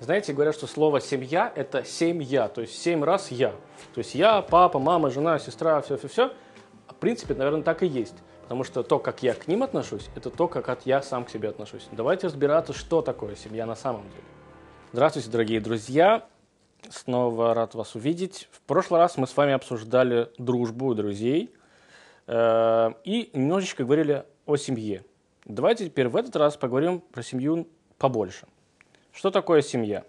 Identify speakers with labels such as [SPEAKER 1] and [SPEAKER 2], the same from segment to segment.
[SPEAKER 1] Знаете, говорят, что слово «семья» — это «семь я», то есть семь раз «я». То есть я, папа, мама, жена, сестра, все-все-все. А, в принципе, наверное, так и есть. Потому что то, как я к ним отношусь, это то, как от я сам к себе отношусь. Давайте разбираться, что такое семья на самом деле. Здравствуйте, дорогие друзья. Снова рад вас увидеть. В прошлый раз мы с вами обсуждали дружбу друзей э, и немножечко говорили о семье. Давайте теперь в этот раз поговорим про семью побольше. Что такое семья?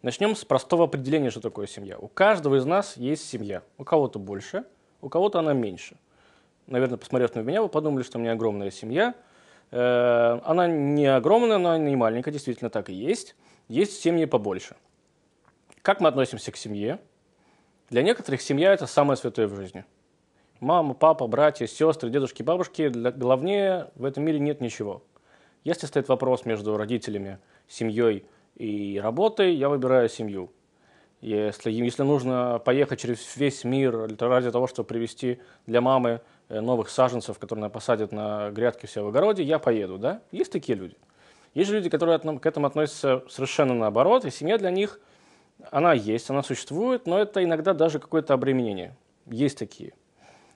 [SPEAKER 1] Начнем с простого определения, что такое семья. У каждого из нас есть семья. У кого-то больше, у кого-то она меньше. Наверное, посмотрев на меня, вы подумали, что у меня огромная семья. Э, она не огромная, но не маленькая, действительно так и есть. Есть семьи побольше. Как мы относимся к семье? Для некоторых семья – это самое святое в жизни – мама, папа, братья, сестры, дедушки, бабушки, для, главнее в этом мире нет ничего. Если стоит вопрос между родителями, семьей и работой, я выбираю семью. Если, если нужно поехать через весь мир ради того, чтобы привезти для мамы э, новых саженцев, которые она посадит на грядке все в огороде, я поеду, да? Есть такие люди. Есть же люди, которые к этому относятся совершенно наоборот, и семья для них, она есть, она существует, но это иногда даже какое-то обременение. Есть такие.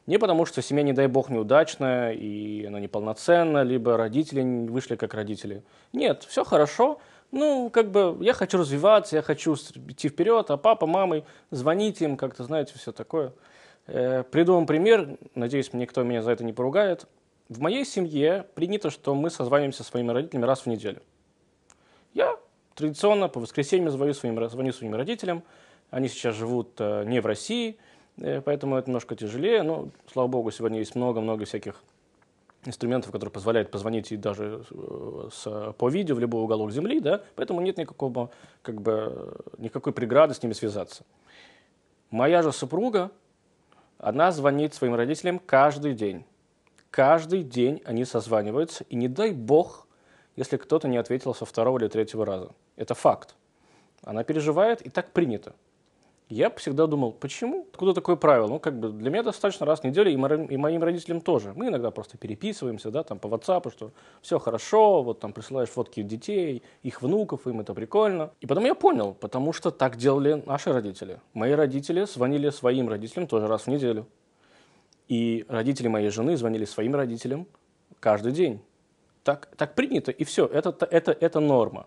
[SPEAKER 1] Не потому, что семья, не дай бог, неудачная, и она неполноценна, либо родители вышли как родители. Нет, все хорошо, ну, как бы, я хочу развиваться, я хочу идти вперед, а папа, мама звоните им, как-то, знаете, все такое. Э, приду вам пример, надеюсь, никто меня за это не поругает. В моей семье принято, что мы созваниваемся с своими родителями раз в неделю. Я традиционно по воскресеньям звоню своим, звоню своим родителям, они сейчас живут э, не в России – Э, поэтому это немножко тяжелее. Но, ну, слава богу, сегодня есть много-много всяких инструментов, которые позволяют позвонить и даже э, с, по видео в любой уголок Земли, да, поэтому нет никакого, как бы, никакой преграды с ними связаться. Моя же супруга, она звонит своим родителям каждый день. Каждый день они созваниваются, и не дай бог, если кто-то не ответил со второго или третьего раза. Это факт. Она переживает, и так принято. Я всегда думал, почему? Откуда такое правило? Ну, как бы для меня достаточно раз в неделю, и, моим, и моим родителям тоже. Мы иногда просто переписываемся, да, там по WhatsApp, что все хорошо, вот там присылаешь фотки детей, их внуков, им это прикольно. И потом я понял, потому что так делали наши родители. Мои родители звонили своим родителям тоже раз в неделю. И родители моей жены звонили своим родителям каждый день. Так, так принято, и все, это, это, это норма.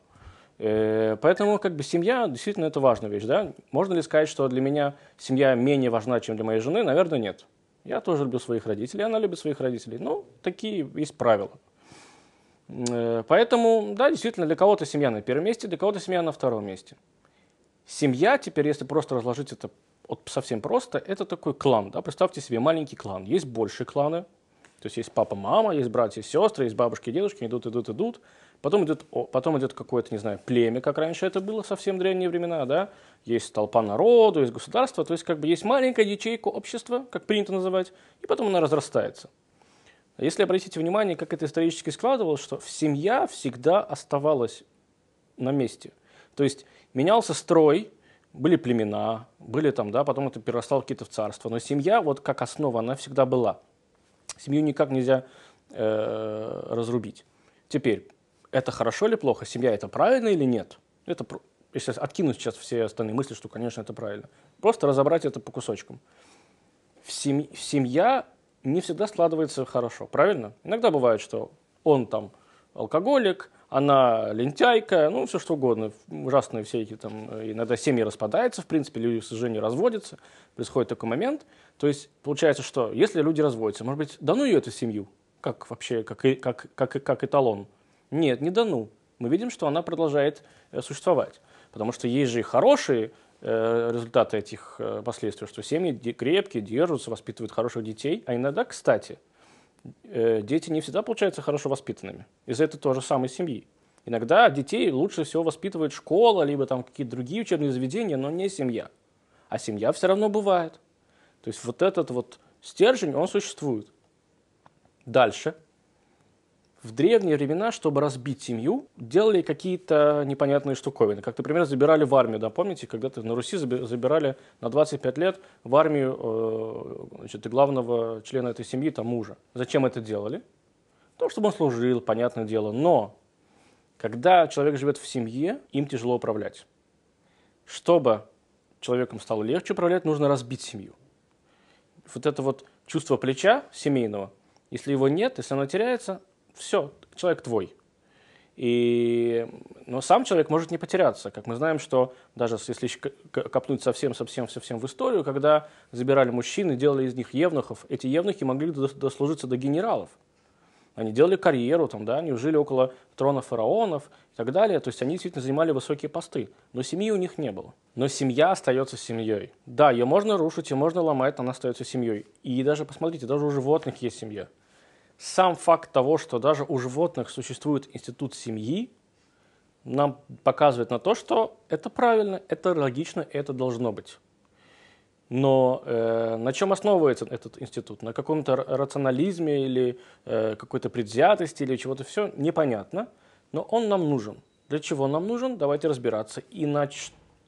[SPEAKER 1] Э, поэтому как бы семья действительно это важная вещь. Да? Можно ли сказать, что для меня семья менее важна, чем для моей жены? Наверное, нет. Я тоже люблю своих родителей, она любит своих родителей. Ну, такие есть правила. Э, поэтому, да, действительно, для кого-то семья на первом месте, для кого-то семья на втором месте. Семья теперь, если просто разложить это вот совсем просто, это такой клан. Да? Представьте себе маленький клан. Есть большие кланы, то есть есть папа, мама, есть братья, сестры, есть бабушки, дедушки, идут, идут, идут. Потом идет, потом идет какое-то, не знаю, племя, как раньше это было, совсем древние времена, да? Есть толпа народу, есть государство, то есть как бы есть маленькая ячейка общества, как принято называть, и потом она разрастается. Если обратите внимание, как это исторически складывалось, что семья всегда оставалась на месте. То есть менялся строй, были племена, были там, да, потом это переросло какие-то в царства, но семья вот как основа, она всегда была. Семью никак нельзя э, разрубить. Теперь, это хорошо или плохо, семья это правильно или нет, это если откинуть сейчас все остальные мысли, что, конечно, это правильно, просто разобрать это по кусочкам. Семь, семья не всегда складывается хорошо, правильно? Иногда бывает, что он там алкоголик, она лентяйка, ну, все что угодно. Ужасные все эти там, э, иногда семьи распадаются, в принципе, люди, к сожалению, разводятся. Происходит такой момент. То есть, получается, что если люди разводятся, может быть, да ну ее эту семью, как вообще, как, как, как, как эталон – нет, не дану. Мы видим, что она продолжает э, существовать. Потому что есть же и хорошие э, результаты этих э, последствий, что семьи крепкие, держатся, воспитывают хороших детей, а иногда, кстати, дети не всегда получаются хорошо воспитанными из-за этого тоже самой семьи. Иногда детей лучше всего воспитывает школа, либо там какие-то другие учебные заведения, но не семья. А семья все равно бывает. То есть вот этот вот стержень, он существует. Дальше – в древние времена, чтобы разбить семью, делали какие-то непонятные штуковины. Как, например, забирали в армию, да, помните, когда-то на Руси забирали на 25 лет в армию э, значит, главного члена этой семьи, там, мужа. Зачем это делали? То, ну, чтобы он служил, понятное дело. Но когда человек живет в семье, им тяжело управлять. Чтобы человеком стало легче управлять, нужно разбить семью. Вот это вот чувство плеча семейного, если его нет, если оно теряется, все, человек твой. И, но сам человек может не потеряться. Как мы знаем, что даже если копнуть совсем-совсем-совсем в историю, когда забирали мужчин и делали из них евнухов, эти евнухи могли дослужиться до генералов. Они делали карьеру, там, да, они жили около трона фараонов и так далее. То есть они действительно занимали высокие посты. Но семьи у них не было. Но семья остается семьей. Да, ее можно рушить, ее можно ломать, но она остается семьей. И даже, посмотрите, даже у животных есть семья сам факт того, что даже у животных существует институт семьи, нам показывает на то, что это правильно, это логично, это должно быть. Но э, на чем основывается этот институт? На каком-то рационализме или э, какой-то предвзятости или чего-то все непонятно, но он нам нужен. Для чего он нам нужен? Давайте разбираться. И на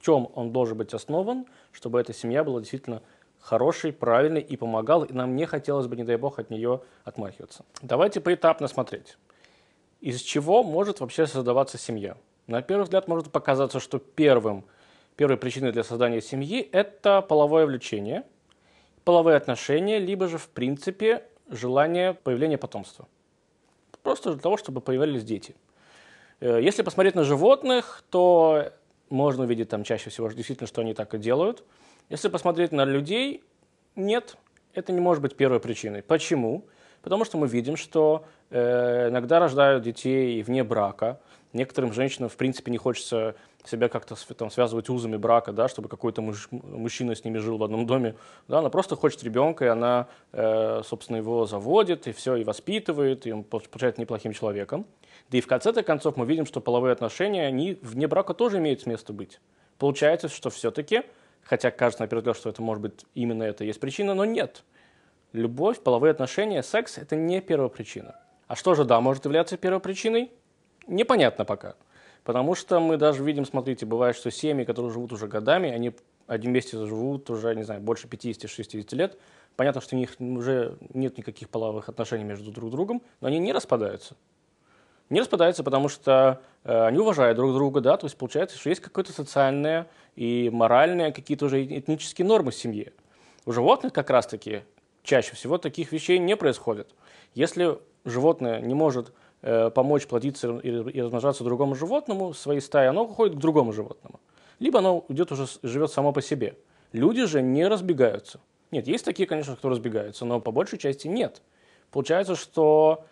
[SPEAKER 1] чем он должен быть основан, чтобы эта семья была действительно хороший, правильный и помогал, и нам не хотелось бы, не дай бог, от нее отмахиваться. Давайте поэтапно смотреть. Из чего может вообще создаваться семья? На первый взгляд может показаться, что первым, первой причиной для создания семьи – это половое влечение, половые отношения, либо же, в принципе, желание появления потомства. Просто для того, чтобы появлялись дети. Э, если посмотреть на животных, то можно увидеть там чаще всего действительно, что они так и делают – если посмотреть на людей, нет, это не может быть первой причиной. Почему? Потому что мы видим, что э, иногда рождают детей вне брака. Некоторым женщинам, в принципе, не хочется себя как-то там, связывать узами брака, да, чтобы какой-то муж, мужчина с ними жил в одном доме. Да, она просто хочет ребенка, и она, э, собственно, его заводит, и все, и воспитывает, и он получает неплохим человеком. Да и в конце-то концов мы видим, что половые отношения, они вне брака тоже имеют место быть. Получается, что все-таки Хотя кажется на первый взгляд, что это может быть именно это есть причина, но нет. Любовь, половые отношения, секс – это не первопричина. А что же, да, может являться первопричиной? Непонятно пока. Потому что мы даже видим, смотрите, бывает, что семьи, которые живут уже годами, они один месте живут уже, не знаю, больше 50-60 лет, понятно, что у них уже нет никаких половых отношений между друг другом, но они не распадаются не распадаются, потому что э, они уважают друг друга, да, то есть получается, что есть какое-то социальное и моральное, какие-то уже этнические нормы в семье. У животных как раз-таки чаще всего таких вещей не происходит. Если животное не может э, помочь плодиться и размножаться другому животному, своей стае, оно уходит к другому животному. Либо оно идет уже, живет само по себе. Люди же не разбегаются. Нет, есть такие, конечно, кто разбегаются, но по большей части нет. Получается, что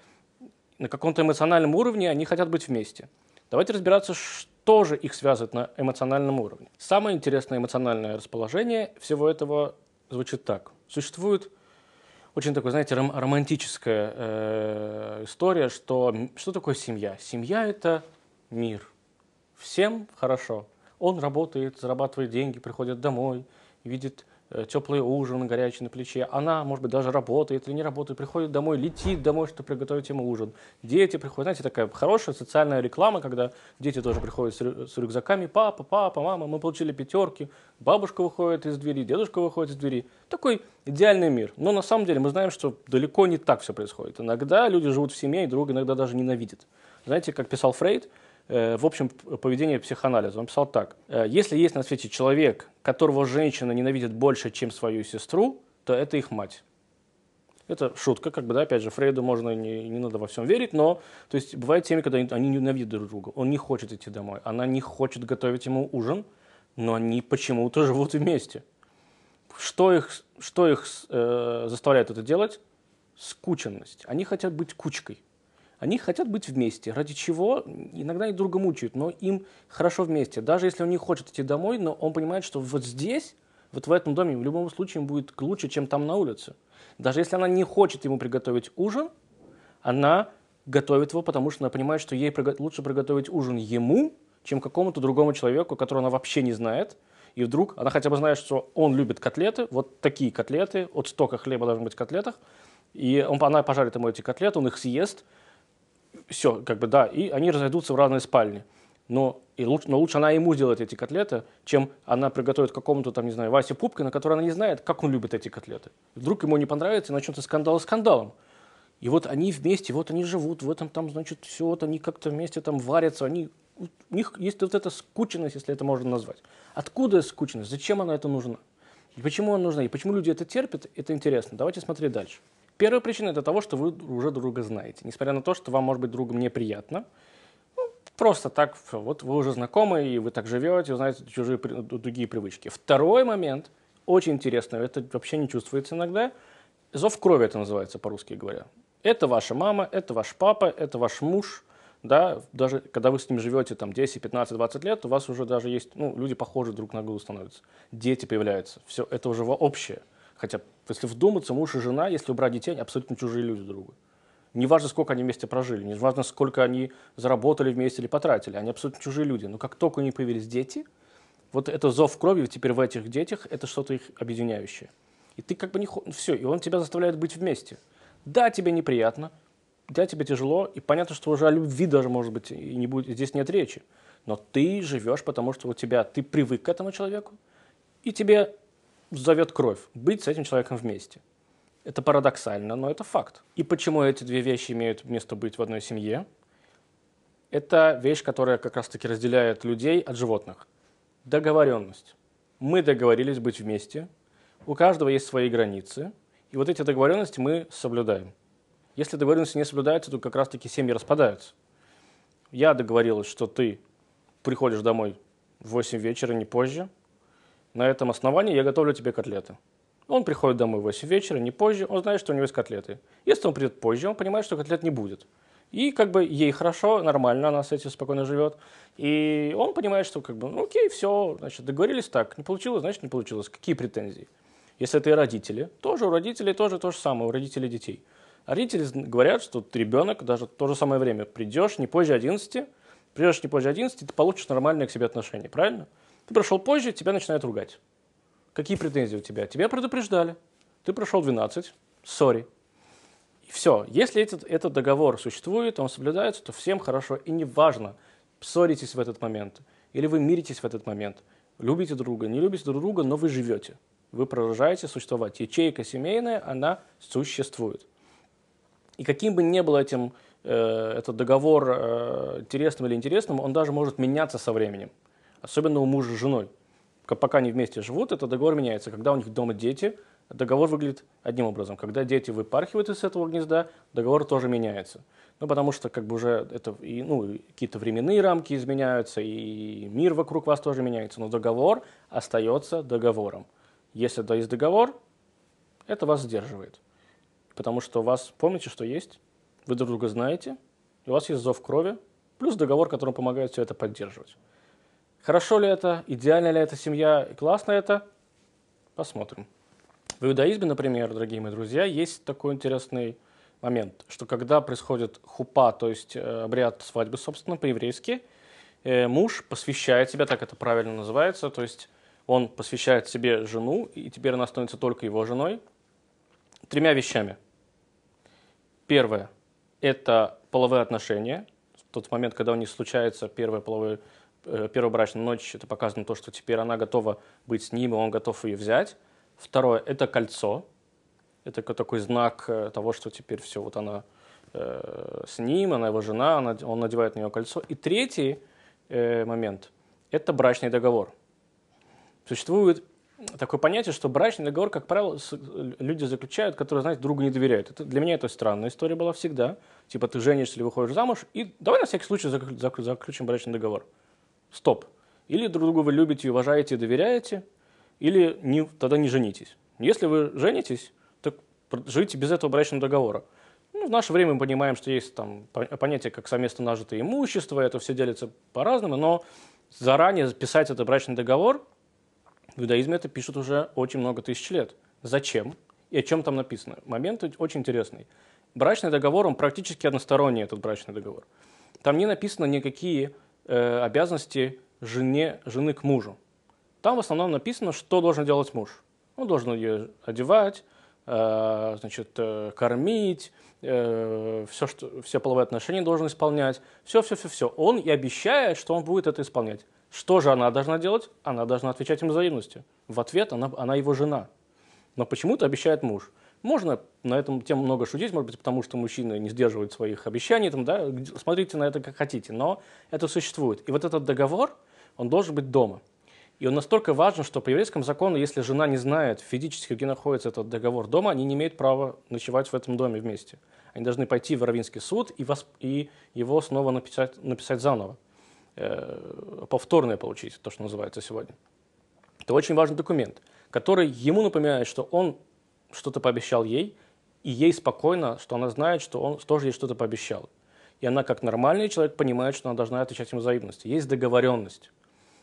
[SPEAKER 1] на каком-то эмоциональном уровне они хотят быть вместе. Давайте разбираться, что же их связывает на эмоциональном уровне. Самое интересное эмоциональное расположение всего этого звучит так. Существует очень такое, знаете, ром- романтическая э- история, что что такое семья? Семья это мир. Всем хорошо. Он работает, зарабатывает деньги, приходит домой, видит Э, теплый ужин горячий на плече. Она, может быть, даже работает или не работает, приходит домой, летит домой, чтобы приготовить ему ужин. Дети приходят, знаете, такая хорошая социальная реклама, когда дети тоже приходят с, рюкзаками. Папа, папа, мама, мы получили пятерки. Бабушка выходит из двери, дедушка выходит из двери. Такой идеальный мир. Но на самом деле мы знаем, что далеко не так все происходит. Иногда люди живут в семье и друг иногда даже ненавидит, Знаете, как писал Фрейд, Э, в общем поведение психоанализа. Он писал так. «Э, если есть на свете человек, которого женщина ненавидит больше, чем свою сестру, то это их мать. Это шутка, как бы, да, опять же, Фрейду можно, не, не надо во всем верить, но, то есть, бывают теми, когда они, они ненавидят друг друга, он не хочет идти домой, она не хочет готовить ему ужин, но они почему-то живут вместе. Что их, что их э, заставляет это делать? Скученность. Они хотят быть кучкой. Они хотят быть вместе, ради чего иногда они друга мучают, но им хорошо вместе. Даже если он не хочет идти домой, но он понимает, что вот здесь, вот в этом доме, в любом случае будет лучше, чем там на улице. Даже если она не хочет ему приготовить ужин, она готовит его, потому что она понимает, что ей лучше приготовить ужин ему, чем какому-то другому человеку, которого она вообще не знает. И вдруг она хотя бы знает, что он любит котлеты, вот такие котлеты, от столько хлеба должны быть в котлетах. И он, она пожарит ему эти котлеты, он их съест, все, как бы, да, и они разойдутся в разные спальни. Но, и лучше, но лучше она ему сделает эти котлеты, чем она приготовит какому-то, там, не знаю, Васе Пупкина, который она не знает, как он любит эти котлеты. Вдруг ему не понравится, и начнется скандал скандалом. И вот они вместе, вот они живут, в этом там, значит, все, вот они как-то вместе там варятся, они, у них есть вот эта скученность, если это можно назвать. Откуда скученность? Зачем она это нужна? И почему она нужна? И почему люди это терпят? Это интересно. Давайте смотреть дальше. Первая причина это того, что вы уже друга знаете. Несмотря на то, что вам может быть другом неприятно, ну, просто так, вот вы уже знакомы, и вы так живете, вы знаете чужие, другие привычки. Второй момент, очень интересный, это вообще не чувствуется иногда, зов крови это называется по-русски говоря. Это ваша мама, это ваш папа, это ваш муж – да, даже когда вы с ним живете там 10, 15, 20 лет, у вас уже даже есть, ну, люди похожи друг на друга становятся, дети появляются, все это уже общее. Хотя, если вдуматься, муж и жена, если убрать детей, они абсолютно чужие люди другу. Не важно, сколько они вместе прожили, не важно, сколько они заработали вместе или потратили, они абсолютно чужие люди. Но как только у них появились дети, вот это зов крови теперь в этих детях, это что-то их объединяющее. И ты как бы не... Все, и он тебя заставляет быть вместе. Да, тебе неприятно, да, тебе тяжело, и понятно, что уже о любви даже, может быть, и не будет, здесь нет речи. Но ты живешь, потому что у тебя, ты привык к этому человеку, и тебе зовет кровь быть с этим человеком вместе. Это парадоксально, но это факт. И почему эти две вещи имеют место быть в одной семье? Это вещь, которая как раз-таки разделяет людей от животных. Договоренность. Мы договорились быть вместе, у каждого есть свои границы, и вот эти договоренности мы соблюдаем. Если договоренности не соблюдаются, то как раз-таки семьи распадаются. Я договорилась, что ты приходишь домой в 8 вечера, не позже – на этом основании я готовлю тебе котлеты. Он приходит домой в 8 вечера, не позже, он знает, что у него есть котлеты. Если он придет позже, он понимает, что котлет не будет. И как бы ей хорошо, нормально, она с этим спокойно живет. И он понимает, что как бы, ну окей, все, значит, договорились так. Не получилось, значит, не получилось. Какие претензии? Если это и родители, тоже у родителей тоже то же самое, у родителей детей. А родители говорят, что ты ребенок даже в то же самое время придешь не позже 11, придешь не позже 11, ты получишь нормальное к себе отношение, правильно? Ты прошел позже, тебя начинают ругать. Какие претензии у тебя? Тебя предупреждали. Ты прошел 12, сори. И все. Если этот, этот договор существует, он соблюдается, то всем хорошо. И неважно, ссоритесь в этот момент или вы миритесь в этот момент. Любите друга, не любите друг друга, но вы живете. Вы продолжаете существовать. Ячейка семейная, она существует. И каким бы ни был этим, э, этот договор э, интересным или интересным, он даже может меняться со временем особенно у мужа с женой. Пока они вместе живут, этот договор меняется. Когда у них дома дети, договор выглядит одним образом. Когда дети выпархивают из этого гнезда, договор тоже меняется. Ну, потому что как бы уже это, и, ну, какие-то временные рамки изменяются, и мир вокруг вас тоже меняется. Но договор остается договором. Если да, есть договор, это вас сдерживает. Потому что у вас, помните, что есть, вы друг друга знаете, и у вас есть зов крови, плюс договор, который помогает все это поддерживать. Хорошо ли это, идеально ли эта семья, классно это? Посмотрим. В иудаизме, например, дорогие мои друзья, есть такой интересный момент, что когда происходит хупа, то есть э, обряд свадьбы, собственно, по-еврейски, э, муж посвящает себя, так это правильно называется, то есть он посвящает себе жену, и теперь она становится только его женой, тремя вещами. Первое – это половые отношения, в тот момент, когда у них случается первое половое Э, первая брачная ночь, это показано то, что теперь она готова быть с ним, и он готов ее взять. Второе – это кольцо. Это такой знак э, того, что теперь все, вот она э, с ним, она его жена, она, он надевает на нее кольцо. И третий э, момент – это брачный договор. Существует такое понятие, что брачный договор, как правило, люди заключают, которые, знаете, другу не доверяют. Это, для меня это странная история была всегда. Типа ты женишься или выходишь замуж, и давай на всякий случай заключим брачный договор стоп. Или друг друга вы любите, уважаете, доверяете, или не, тогда не женитесь. Если вы женитесь, так живите без этого брачного договора. Ну, в наше время мы понимаем, что есть там понятие, как совместно нажитое имущество, это все делится по-разному, но заранее писать этот брачный договор, в иудаизме это пишут уже очень много тысяч лет. Зачем? И о чем там написано? Момент очень интересный. Брачный договор, он практически односторонний, этот брачный договор. Там не написано никакие Э, обязанности жене, жены к мужу. Там в основном написано, что должен делать муж. Он должен ее одевать, э, значит, э, кормить, э, все, что, все половые отношения должен исполнять. Все-все-все-все. Он и обещает, что он будет это исполнять. Что же она должна делать? Она должна отвечать им взаимностью. В ответ она, она его жена. Но почему-то обещает муж. Можно на этом тем много шутить, может быть, потому что мужчины не сдерживают своих обещаний, там, да, смотрите на это как хотите, но это существует. И вот этот договор, он должен быть дома. И он настолько важен, что по еврейскому закону, если жена не знает физически, где находится этот договор дома, они не имеют права ночевать в этом доме вместе. Они должны пойти в Равинский суд и, восп... и его снова написать, написать заново. Э-э- повторное получить, то, что называется сегодня. Это очень важный документ, который ему напоминает, что он что-то пообещал ей, и ей спокойно, что она знает, что он тоже ей что-то пообещал. И она, как нормальный человек, понимает, что она должна отвечать ему взаимностью. Есть договоренность.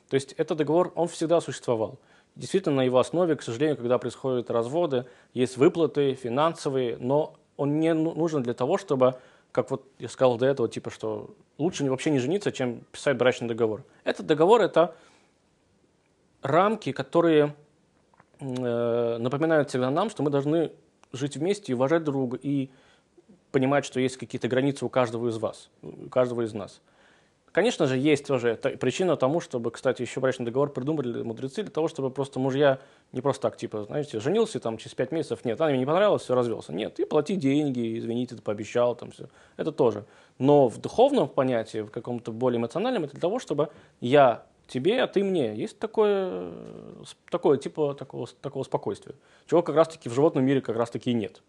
[SPEAKER 1] То есть этот договор, он всегда существовал. Действительно, на его основе, к сожалению, когда происходят разводы, есть выплаты финансовые, но он не ну, нужен для того, чтобы, как вот я сказал до этого, типа, что лучше вообще не жениться, чем писать брачный договор. Этот договор – это рамки, которые Э, напоминают всегда нам, что мы должны жить вместе и уважать друга, и понимать, что есть какие-то границы у каждого из вас, у каждого из нас. Конечно же, есть тоже причина тому, чтобы, кстати, еще брачный договор придумали мудрецы для того, чтобы просто мужья не просто так, типа, знаете, женился там через пять месяцев, нет, она мне не понравилась, все, развелся. Нет, и плати деньги, извините, ты пообещал, там все. Это тоже. Но в духовном понятии, в каком-то более эмоциональном, это для того, чтобы я тебе, а ты мне. Есть такое, э, такое типа такого, такого спокойствия, чего как раз-таки в животном мире как раз-таки и нет.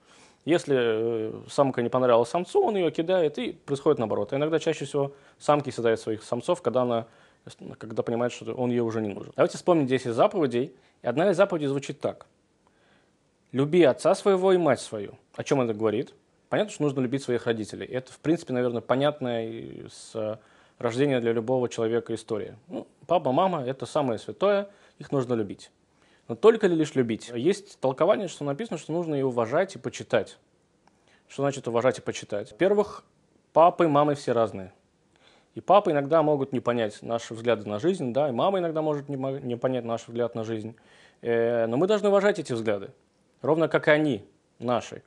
[SPEAKER 1] Если э, самка не понравилась самцу, он ее кидает, и происходит наоборот. А иногда чаще всего самки съедают своих самцов, когда она э, когда понимает, что он ей уже не нужен. Давайте вспомним 10 заповедей. И одна из заповедей звучит так. «Люби отца своего и мать свою». О чем это говорит? Понятно, что нужно любить своих родителей. Это, в принципе, наверное, понятно и с рождение для любого человека история. Ну, папа, мама – это самое святое, их нужно любить. Но только ли лишь любить? Есть толкование, что написано, что нужно и уважать, и почитать. Что значит уважать и почитать? Во-первых, папы и мамы все разные. И папы иногда могут не понять наши взгляды на жизнь, да, и мама иногда может не, понять наш взгляд на жизнь. Э, но мы должны уважать эти взгляды, ровно как и они наши.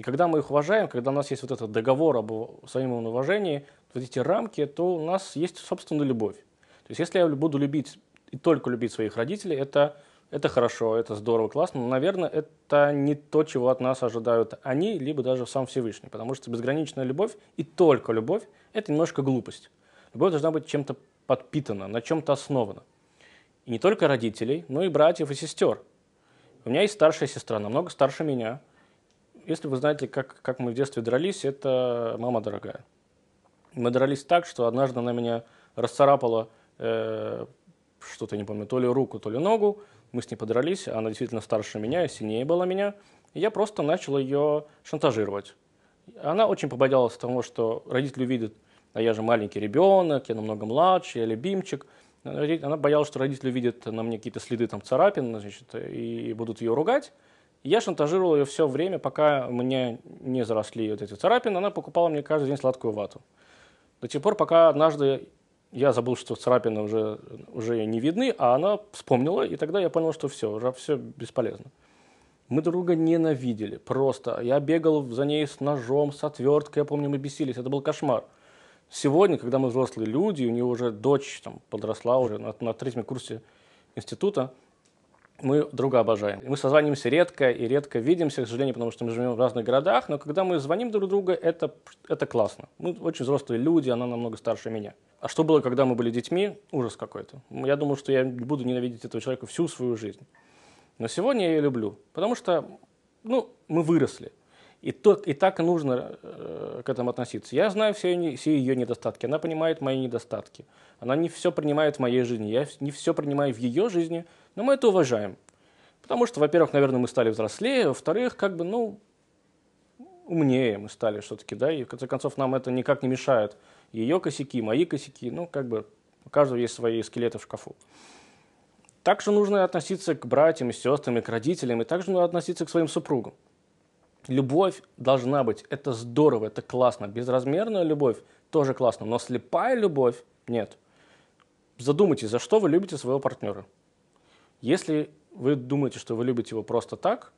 [SPEAKER 1] И когда мы их уважаем, когда у нас есть вот этот договор об своем уважении вот эти рамки, то у нас есть собственная любовь. То есть если я буду любить и только любить своих родителей, это, это хорошо, это здорово, классно, но, наверное, это не то, чего от нас ожидают они, либо даже сам Всевышний, потому что безграничная любовь и только любовь – это немножко глупость. Любовь должна быть чем-то подпитана, на чем-то основана. И не только родителей, но и братьев и сестер. У меня есть старшая сестра, намного старше меня если вы знаете, как, как мы в детстве дрались, это мама дорогая. Мы дрались так, что однажды она меня расцарапала, э, что-то не помню, то ли руку, то ли ногу. Мы с ней подрались, она действительно старше меня и сильнее была меня. И я просто начал ее шантажировать. Она очень побоялась того, что родители увидят, а я же маленький ребенок, я намного младше, я любимчик. Она боялась, что родители увидят на мне какие-то следы там царапин, значит, и будут ее ругать. Я шантажировал ее все время, пока мне не заросли вот эти царапины. Она покупала мне каждый день сладкую вату. До тех пор, пока однажды я забыл, что царапины уже, уже не видны, а она вспомнила, и тогда я понял, что все, уже все бесполезно. Мы друга ненавидели, просто. Я бегал за ней с ножом, с отверткой, я помню, мы бесились, это был кошмар. Сегодня, когда мы взрослые люди, у нее уже дочь там, подросла уже на, на третьем курсе института, мы друга обожаем. Мы созваниваемся редко и редко видимся, к сожалению, потому что мы живем в разных городах, но когда мы звоним друг другу, это, это классно. Мы очень взрослые люди, она намного старше меня. А что было, когда мы были детьми? Ужас какой-то. Я думал, что я буду ненавидеть этого человека всю свою жизнь. Но сегодня я ее люблю, потому что ну, мы выросли. И, то, и так и нужно э, к этому относиться. Я знаю все, ее, все ее недостатки, она понимает мои недостатки. Она не все принимает в моей жизни, я не все принимаю в ее жизни – но мы это уважаем. Потому что, во-первых, наверное, мы стали взрослее, во-вторых, как бы, ну, умнее мы стали все-таки, да, и в конце концов нам это никак не мешает. Ее косяки, мои косяки, ну, как бы, у каждого есть свои скелеты в шкафу. Также нужно относиться к братьям, и сестрам и к родителям, и также нужно относиться к своим супругам. Любовь должна быть, это здорово, это классно. Безразмерная любовь тоже классно, но слепая любовь нет. Задумайтесь, за что вы любите своего партнера. Если вы думаете, что вы любите его просто так,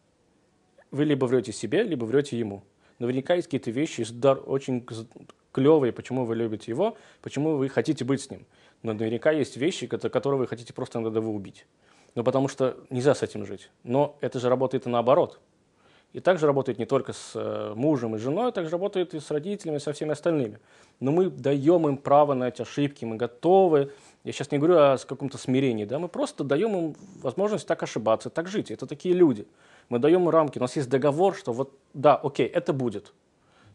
[SPEAKER 1] вы либо врете себе, либо врете ему. Наверняка есть какие-то вещи очень клевые, почему вы любите его, почему вы хотите быть с ним. Но наверняка есть вещи, которые вы хотите просто иногда вы убить. Ну, потому что нельзя с этим жить. Но это же работает и наоборот. И так же работает не только с э, мужем и женой, а также работает и с родителями, и со всеми остальными. Но мы даем им право на эти ошибки, мы готовы я сейчас не говорю о каком-то смирении, да, мы просто даем им возможность так ошибаться, так жить. Это такие люди. Мы даем им рамки, у нас есть договор, что вот, да, окей, это будет.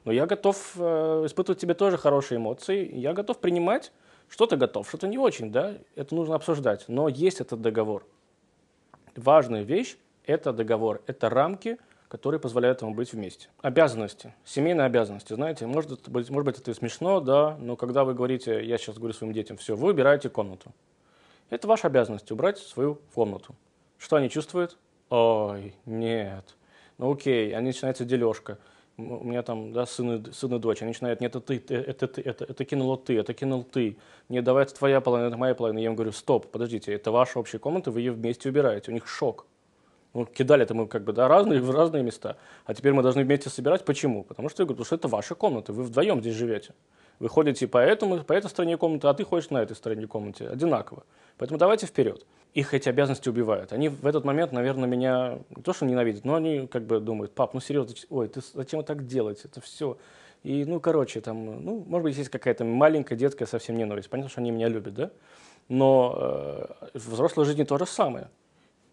[SPEAKER 1] Но я готов э, испытывать тебе тоже хорошие эмоции, я готов принимать, что-то готов, что-то не очень, да, это нужно обсуждать. Но есть этот договор. Важная вещь – это договор, это рамки, которые позволяют вам быть вместе. Обязанности, семейные обязанности, знаете, может быть, может быть это и смешно, да, но когда вы говорите, я сейчас говорю своим детям, все, вы убираете комнату. Это ваша обязанность, убрать свою комнату. Что они чувствуют? Ой, нет, ну окей, они начинается дележка. У меня там, да, сын и, сын и дочь, они начинают, нет, это ты, это, это, это, это кинула ты, это кинул ты, нет, давай это твоя половина, это моя половина. Я им говорю, стоп, подождите, это ваша общая комната, вы ее вместе убираете. У них шок. Ну, кидали это мы как бы да, разные, в разные места. А теперь мы должны вместе собирать. Почему? Потому что я говорю, потому что это ваша комната, вы вдвоем здесь живете. Вы ходите по, этому, по этой стороне комнаты, а ты ходишь на этой стороне комнаты. Одинаково. Поэтому давайте вперед. Их эти обязанности убивают. Они в этот момент, наверное, меня не то, что ненавидят, но они как бы думают, пап, ну серьезно, ой, ты зачем так делать? Это все. И, ну, короче, там, ну, может быть, есть какая-то маленькая детская совсем ненависть. Понятно, что они меня любят, да? Но э, в взрослой жизни то же самое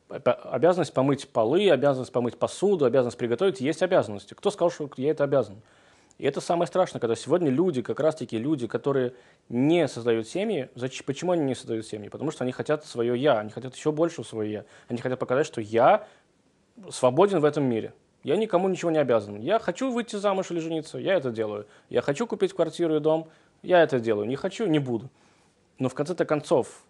[SPEAKER 1] обязанность помыть полы, обязанность помыть посуду, обязанность приготовить, есть обязанности. Кто сказал, что я это обязан? И это самое страшное, когда сегодня люди, как раз-таки люди, которые не создают семьи, зачем, почему они не создают семьи? Потому что они хотят свое «я», они хотят еще больше свое «я». Они хотят показать, что «я» свободен в этом мире. Я никому ничего не обязан. Я хочу выйти замуж или жениться, я это делаю. Я хочу купить квартиру и дом, я это делаю. Не хочу, не буду. Но в конце-то концов,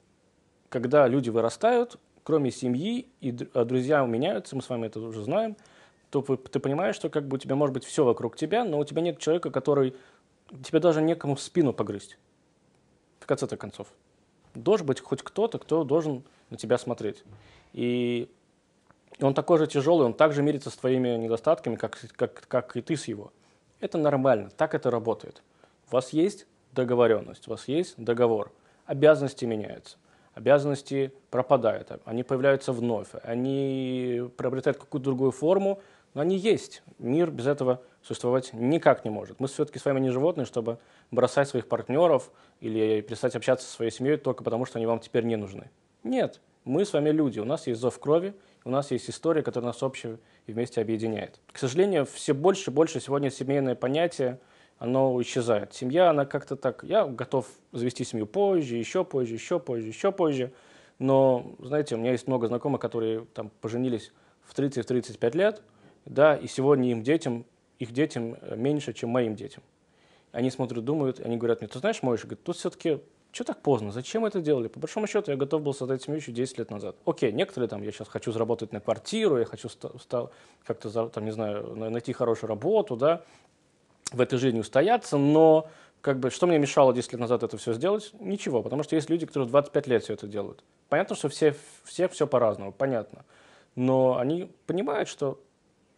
[SPEAKER 1] когда люди вырастают, кроме семьи, и а друзья меняются, мы с вами это уже знаем, то ты понимаешь, что как бы у тебя может быть все вокруг тебя, но у тебя нет человека, который тебе даже некому в спину погрызть. В конце-то концов. Должен быть хоть кто-то, кто должен на тебя смотреть. И он такой же тяжелый, он также мирится с твоими недостатками, как, как, как и ты с его. Это нормально, так это работает. У вас есть договоренность, у вас есть договор. Обязанности меняются обязанности пропадают, они появляются вновь, они приобретают какую-то другую форму, но они есть. Мир без этого существовать никак не может. Мы все-таки с вами не животные, чтобы бросать своих партнеров или перестать общаться со своей семьей только потому, что они вам теперь не нужны. Нет, мы с вами люди, у нас есть зов крови, у нас есть история, которая нас общую и вместе объединяет. К сожалению, все больше и больше сегодня семейное понятие – оно исчезает. Семья, она как-то так, я готов завести семью позже, еще позже, еще позже, еще позже. Но, знаете, у меня есть много знакомых, которые там поженились в 30-35 лет, да, и сегодня им детям, их детям э, меньше, чем моим детям. Они смотрят, думают, они говорят мне, ты знаешь, мой говорит, тут все-таки что так поздно, зачем это делали? По большому счету, я готов был создать семью еще 10 лет назад. Окей, некоторые там, я сейчас хочу заработать на квартиру, я хочу как-то, там, не знаю, найти хорошую работу, да, в этой жизни устояться, но как бы, что мне мешало 10 лет назад это все сделать? Ничего, потому что есть люди, которые 25 лет все это делают. Понятно, что все, все все по-разному, понятно. Но они понимают, что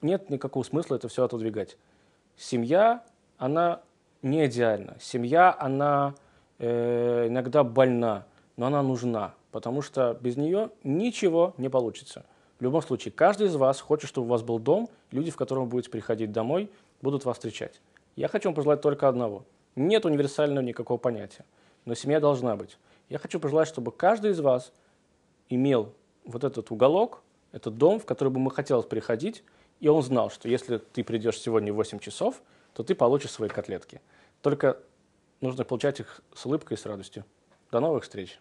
[SPEAKER 1] нет никакого смысла это все отодвигать. Семья, она не идеальна. Семья, она э, иногда больна, но она нужна, потому что без нее ничего не получится. В любом случае, каждый из вас хочет, чтобы у вас был дом, люди, в котором вы будете приходить домой, будут вас встречать. Я хочу вам пожелать только одного. Нет универсального никакого понятия, но семья должна быть. Я хочу пожелать, чтобы каждый из вас имел вот этот уголок, этот дом, в который бы мы хотелось приходить, и он знал, что если ты придешь сегодня в 8 часов, то ты получишь свои котлетки. Только нужно получать их с улыбкой и с радостью. До новых встреч!